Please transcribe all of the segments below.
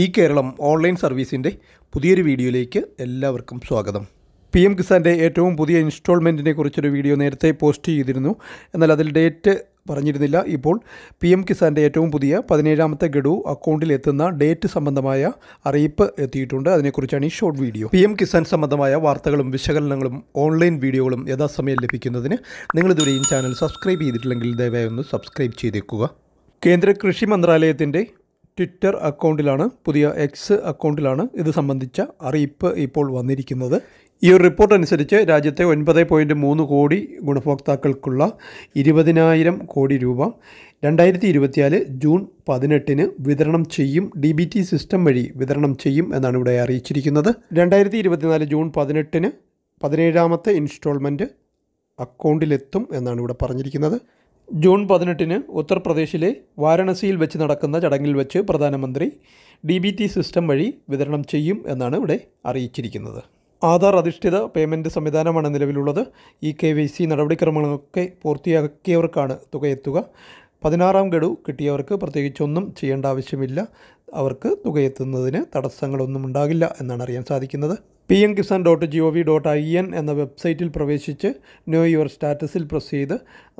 ഈ കേരളം ഓൺലൈൻ സർവീസിൻ്റെ പുതിയൊരു വീഡിയോയിലേക്ക് എല്ലാവർക്കും സ്വാഗതം പി എം കിസാൻ്റെ ഏറ്റവും പുതിയ ഇൻസ്റ്റാൾമെൻറ്റിനെ കുറിച്ചൊരു വീഡിയോ നേരത്തെ പോസ്റ്റ് ചെയ്തിരുന്നു എന്നാൽ അതിൽ ഡേറ്റ് പറഞ്ഞിരുന്നില്ല ഇപ്പോൾ പി എം കിസാൻ്റെ ഏറ്റവും പുതിയ പതിനേഴാമത്തെ ഗഡു അക്കൗണ്ടിൽ എത്തുന്ന ഡേറ്റ് സംബന്ധമായ അറിയിപ്പ് എത്തിയിട്ടുണ്ട് അതിനെക്കുറിച്ചാണ് ഈ short video P M Kisan സംബന്ധമായ വാർത്തകളും വിശകലനങ്ങളും ഓൺലൈൻ വീഡിയോകളും യഥാസമയം ലഭിക്കുന്നതിന് നിങ്ങളിതുവരെയും ചാനൽ സബ്സ്ക്രൈബ് ചെയ്തിട്ടില്ലെങ്കിൽ ദയവായി ഒന്ന് സബ്സ്ക്രൈബ് ചെയ്തേക്കുക കേന്ദ്ര കൃഷി മന്ത്രാലയത്തിൻ്റെ ട്വിറ്റർ അക്കൗണ്ടിലാണ് പുതിയ എക്സ് അക്കൗണ്ടിലാണ് ഇത് സംബന്ധിച്ച അറിയിപ്പ് ഇപ്പോൾ വന്നിരിക്കുന്നത് ഈ ഒരു റിപ്പോർട്ട് അനുസരിച്ച് രാജ്യത്തെ ഒൻപത് പോയിൻറ്റ് മൂന്ന് കോടി ഗുണഭോക്താക്കൾക്കുള്ള ഇരുപതിനായിരം കോടി രൂപ രണ്ടായിരത്തി ഇരുപത്തിയാല് ജൂൺ പതിനെട്ടിന് വിതരണം ചെയ്യും ഡി ബി ടി സിസ്റ്റം വഴി വിതരണം ചെയ്യും എന്നാണ് ഇവിടെ അറിയിച്ചിരിക്കുന്നത് രണ്ടായിരത്തി ഇരുപത്തിനാല് ജൂൺ പതിനെട്ടിന് പതിനേഴാമത്തെ ഇൻസ്റ്റാൾമെൻറ്റ് അക്കൗണ്ടിലെത്തും എന്നാണ് ഇവിടെ പറഞ്ഞിരിക്കുന്നത് ജൂൺ പതിനെട്ടിന് ഉത്തർപ്രദേശിലെ വാരണസിയിൽ വെച്ച് നടക്കുന്ന ചടങ്ങിൽ വെച്ച് പ്രധാനമന്ത്രി ഡി ബി ടി സിസ്റ്റം വഴി വിതരണം ചെയ്യും എന്നാണ് ഇവിടെ അറിയിച്ചിരിക്കുന്നത് ആധാർ അധിഷ്ഠിത പേയ്മെൻറ്റ് സംവിധാനമാണ് നിലവിലുള്ളത് ഇ കെ വൈ സി നടപടിക്രമങ്ങളൊക്കെ പൂർത്തിയാക്കിയവർക്കാണ് തുകയെത്തുക പതിനാറാം ഗഡു കിട്ടിയവർക്ക് പ്രത്യേകിച്ചൊന്നും ചെയ്യേണ്ട ആവശ്യമില്ല അവർക്ക് തുകയെത്തുന്നതിന് തടസ്സങ്ങളൊന്നും ഉണ്ടാകില്ല എന്നാണ് അറിയാൻ സാധിക്കുന്നത് P M Kisan dot G O V dot I N എന്ന വെബ്സൈറ്റിൽ പ്രവേശിച്ച് നോ യുവർ സ്റ്റാറ്റസിൽ പ്രസ് ചെയ്ത്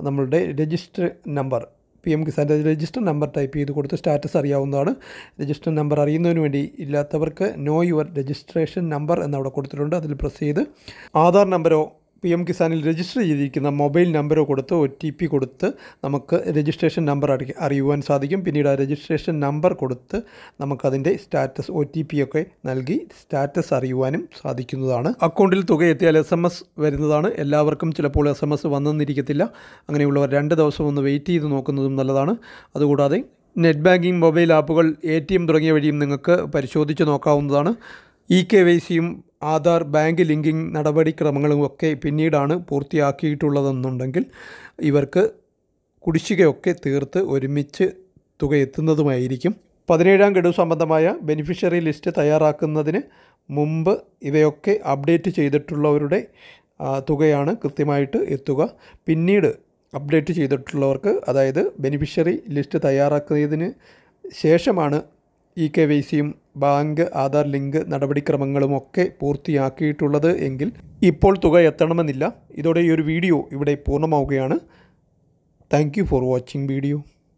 നമ്മളുടെ രജിസ്റ്റർ നമ്പർ പി എം കിസാൻ്റെ രജിസ്റ്റർ നമ്പർ ടൈപ്പ് ചെയ്ത് കൊടുത്ത് സ്റ്റാറ്റസ് അറിയാവുന്നതാണ് രജിസ്റ്റർ നമ്പർ അറിയുന്നതിന് വേണ്ടി ഇല്ലാത്തവർക്ക് നോ യുവർ രജിസ്ട്രേഷൻ നമ്പർ എന്നവിടെ കൊടുത്തിട്ടുണ്ട് അതിൽ പ്രസ് ചെയ്ത് ആധാർ നമ്പരോ പി എം കിസാനിൽ രജിസ്റ്റർ ചെയ്തിരിക്കുന്ന മൊബൈൽ നമ്പറോ കൊടുത്ത് ഒ ടി പി കൊടുത്ത് നമുക്ക് രജിസ്ട്രേഷൻ നമ്പർ അറിയുവാൻ സാധിക്കും പിന്നീട് ആ രജിസ്ട്രേഷൻ നമ്പർ കൊടുത്ത് നമുക്കതിൻ്റെ സ്റ്റാറ്റസ് ഒ ടി പി ഒക്കെ നൽകി സ്റ്റാറ്റസ് അറിയുവാനും സാധിക്കുന്നതാണ് അക്കൗണ്ടിൽ തുക എത്തിയാൽ എസ് എം എസ് വരുന്നതാണ് എല്ലാവർക്കും ചിലപ്പോൾ എസ് എം എസ് വന്നെന്നിരിക്കത്തില്ല അങ്ങനെയുള്ളവർ രണ്ട് ദിവസം ഒന്ന് വെയിറ്റ് ചെയ്ത് നോക്കുന്നതും നല്ലതാണ് അതുകൂടാതെ നെറ്റ് ബാങ്കിംഗ് മൊബൈൽ ആപ്പുകൾ എ ടി എം തുടങ്ങിയ വഴിയും നിങ്ങൾക്ക് പരിശോധിച്ച് നോക്കാവുന്നതാണ് ഇ കെ വൈ സിയും ആധാർ ബാങ്ക് ലിങ്കിങ് നടപടിക്രമങ്ങളും ഒക്കെ പിന്നീടാണ് പൂർത്തിയാക്കിയിട്ടുള്ളതെന്നുണ്ടെങ്കിൽ ഇവർക്ക് കുടിശ്ശികയൊക്കെ തീർത്ത് ഒരുമിച്ച് തുക എത്തുന്നതുമായിരിക്കും പതിനേഴാം ഗഡു സംബന്ധമായ ബെനിഫിഷ്യറി ലിസ്റ്റ് തയ്യാറാക്കുന്നതിന് മുമ്പ് ഇവയൊക്കെ അപ്ഡേറ്റ് ചെയ്തിട്ടുള്ളവരുടെ തുകയാണ് കൃത്യമായിട്ട് എത്തുക പിന്നീട് അപ്ഡേറ്റ് ചെയ്തിട്ടുള്ളവർക്ക് അതായത് ബെനിഫിഷ്യറി ലിസ്റ്റ് തയ്യാറാക്കിയതിന് ശേഷമാണ് ഇ കെ വൈ സിയും ബാങ്ക് ആധാർ ലിങ്ക് നടപടിക്രമങ്ങളുമൊക്കെ പൂർത്തിയാക്കിയിട്ടുള്ളത് എങ്കിൽ ഇപ്പോൾ തുക എത്തണമെന്നില്ല ഇതോടെ ഈ ഒരു വീഡിയോ ഇവിടെ പൂർണ്ണമാവുകയാണ് താങ്ക് ഫോർ വാച്ചിങ് വീഡിയോ